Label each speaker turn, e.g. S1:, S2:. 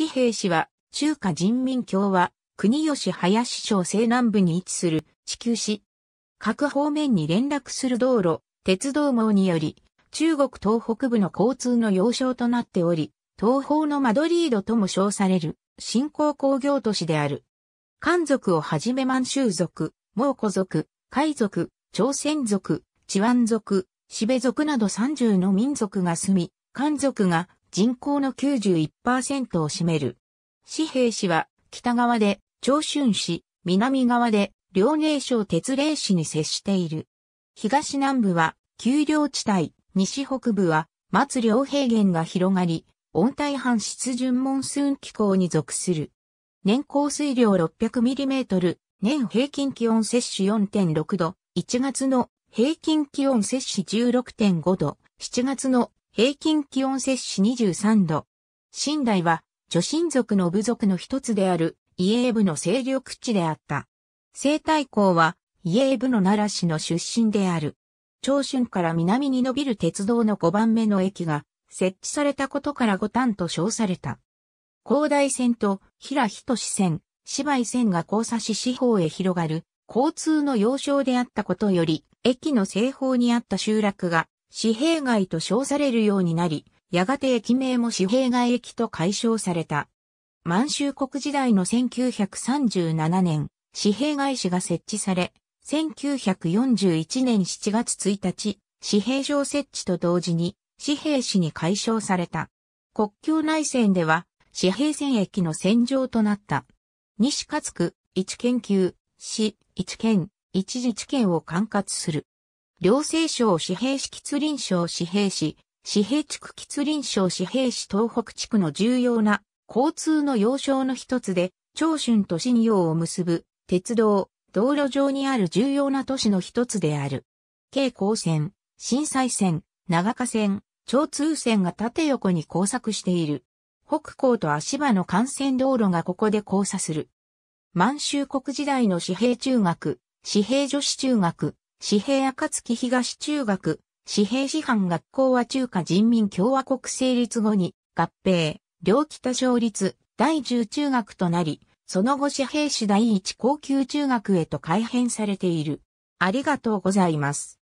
S1: 紙幣市は、中華人民共和、国吉林省西南部に位置する地球市。各方面に連絡する道路、鉄道網により、中国東北部の交通の要衝となっており、東方のマドリードとも称される、新興工業都市である。漢族をはじめ満州族、蒙古族、海族、朝鮮族、チワン族、シベ族など30の民族が住み、漢族が人口の91%を占める。紙幣市は北側で長春市、南側で遼寧省鉄霊市に接している。東南部は丘陵地帯、西北部は松陵平原が広がり、温帯半湿潤モンスーン気候に属する。年降水量 600mm、年平均気温摂取4.6度、1月の平均気温摂取16.5度、7月の平均気温摂氏23度。寝台は、女神族の部族の一つである、イエーブの勢力地であった。西大港は、イエーブの奈良市の出身である。長春から南に伸びる鉄道の5番目の駅が、設置されたことから五端と称された。広大線と平市線、芝居線が交差し四方へ広がる、交通の要衝であったことより、駅の西方にあった集落が、紙幣街と称されるようになり、やがて駅名も紙幣街駅と解消された。満州国時代の1937年、紙幣街市が設置され、1941年7月1日、紙幣場設置と同時に、紙幣市に解消された。国境内線では、紙幣線駅の線上となった。西勝区、一研究、市、一県、一自治県を管轄する。両生省紙平市吉林省紙平市、紙平地区吉林省紙平市東北地区の重要な交通の要衝の一つで、長春と新陽を結ぶ鉄道、道路上にある重要な都市の一つである。京高線、新西線、長河線、長通線が縦横に交錯している。北港と足場の幹線道路がここで交差する。満州国時代の紙幣中学、紙幣女子中学、紙幣暁東中学、紙幣師範学校は中華人民共和国成立後に合併、両北省立、第10中学となり、その後紙幣師第一高級中学へと改編されている。ありがとうございます。